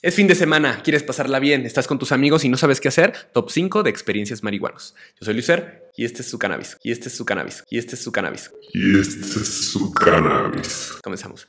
Es fin de semana, quieres pasarla bien, estás con tus amigos y no sabes qué hacer, top 5 de experiencias marihuanos. Yo soy Lucer y este es su cannabis, y este es su cannabis, y este es su cannabis. Y este es su cannabis. Comenzamos.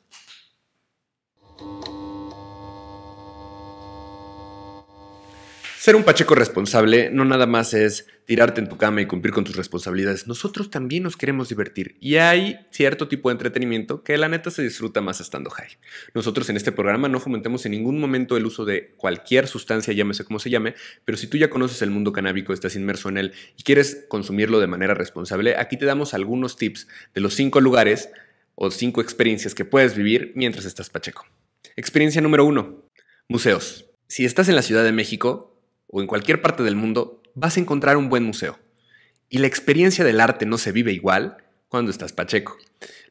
Ser un Pacheco responsable no nada más es tirarte en tu cama y cumplir con tus responsabilidades. Nosotros también nos queremos divertir y hay cierto tipo de entretenimiento que la neta se disfruta más estando high. Nosotros en este programa no fomentamos en ningún momento el uso de cualquier sustancia, llámese como se llame, pero si tú ya conoces el mundo canábico, estás inmerso en él y quieres consumirlo de manera responsable, aquí te damos algunos tips de los cinco lugares o cinco experiencias que puedes vivir mientras estás Pacheco. Experiencia número uno, museos. Si estás en la Ciudad de México, o en cualquier parte del mundo, vas a encontrar un buen museo. Y la experiencia del arte no se vive igual cuando estás Pacheco.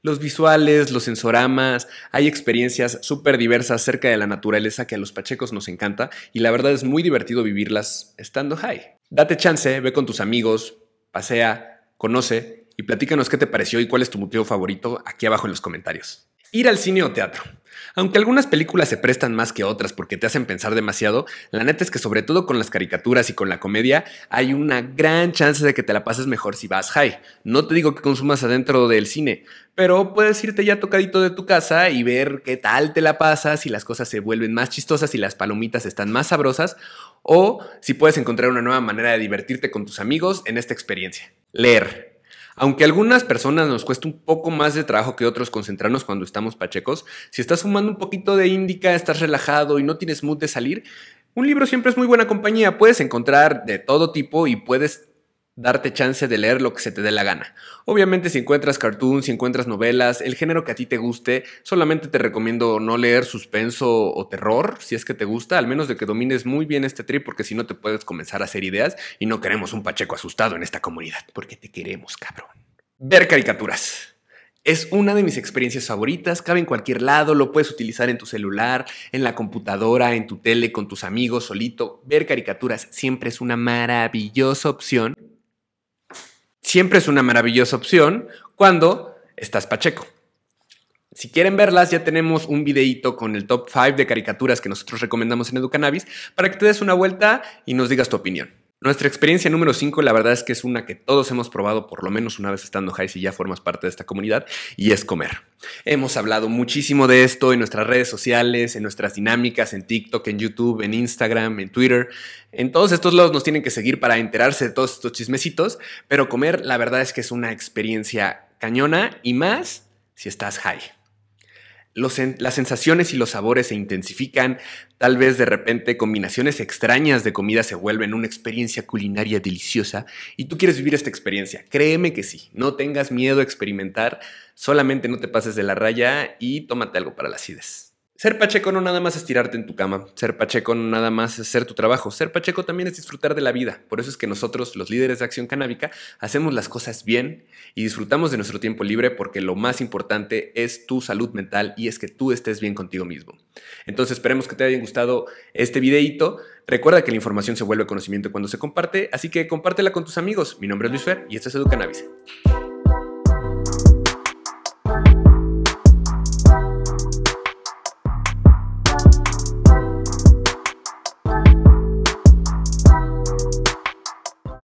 Los visuales, los sensoramas, hay experiencias súper diversas cerca de la naturaleza que a los Pachecos nos encanta y la verdad es muy divertido vivirlas estando high. Date chance, ve con tus amigos, pasea, conoce y platícanos qué te pareció y cuál es tu motivo favorito aquí abajo en los comentarios. Ir al cine o teatro. Aunque algunas películas se prestan más que otras porque te hacen pensar demasiado, la neta es que sobre todo con las caricaturas y con la comedia hay una gran chance de que te la pases mejor si vas high. No te digo que consumas adentro del cine, pero puedes irte ya tocadito de tu casa y ver qué tal te la pasas, si las cosas se vuelven más chistosas, y las palomitas están más sabrosas o si puedes encontrar una nueva manera de divertirte con tus amigos en esta experiencia. Leer. Aunque a algunas personas nos cuesta un poco más de trabajo que otros concentrarnos cuando estamos pachecos, si estás fumando un poquito de índica, estás relajado y no tienes mood de salir, un libro siempre es muy buena compañía. Puedes encontrar de todo tipo y puedes darte chance de leer lo que se te dé la gana. Obviamente si encuentras cartoons, si encuentras novelas, el género que a ti te guste, solamente te recomiendo no leer suspenso o terror, si es que te gusta, al menos de que domines muy bien este trip, porque si no te puedes comenzar a hacer ideas y no queremos un Pacheco asustado en esta comunidad, porque te queremos, cabrón. Ver caricaturas. Es una de mis experiencias favoritas, cabe en cualquier lado, lo puedes utilizar en tu celular, en la computadora, en tu tele, con tus amigos, solito. Ver caricaturas siempre es una maravillosa opción siempre es una maravillosa opción cuando estás pacheco. Si quieren verlas, ya tenemos un videíto con el top 5 de caricaturas que nosotros recomendamos en Educannabis para que te des una vuelta y nos digas tu opinión. Nuestra experiencia número 5, la verdad es que es una que todos hemos probado por lo menos una vez estando high si ya formas parte de esta comunidad, y es comer. Hemos hablado muchísimo de esto en nuestras redes sociales, en nuestras dinámicas, en TikTok, en YouTube, en Instagram, en Twitter. En todos estos lados nos tienen que seguir para enterarse de todos estos chismecitos, pero comer la verdad es que es una experiencia cañona y más si estás high las sensaciones y los sabores se intensifican, tal vez de repente combinaciones extrañas de comida se vuelven una experiencia culinaria deliciosa y tú quieres vivir esta experiencia. Créeme que sí, no tengas miedo a experimentar, solamente no te pases de la raya y tómate algo para las acidez. Ser pacheco no nada más es tirarte en tu cama, ser pacheco no nada más es hacer tu trabajo, ser pacheco también es disfrutar de la vida. Por eso es que nosotros, los líderes de acción canábica, hacemos las cosas bien y disfrutamos de nuestro tiempo libre porque lo más importante es tu salud mental y es que tú estés bien contigo mismo. Entonces esperemos que te hayan gustado este videito. Recuerda que la información se vuelve conocimiento cuando se comparte, así que compártela con tus amigos. Mi nombre es Luis Fer y esto es Educannabis.